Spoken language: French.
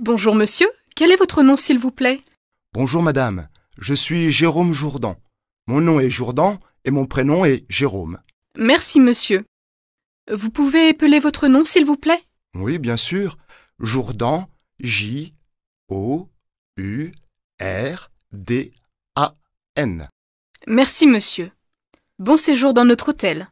Bonjour monsieur, quel est votre nom s'il vous plaît Bonjour madame, je suis Jérôme Jourdan. Mon nom est Jourdan et mon prénom est Jérôme. Merci monsieur. Vous pouvez épeler votre nom s'il vous plaît Oui, bien sûr. Jourdan, J O U R D A N. Merci monsieur. Bon séjour dans notre hôtel.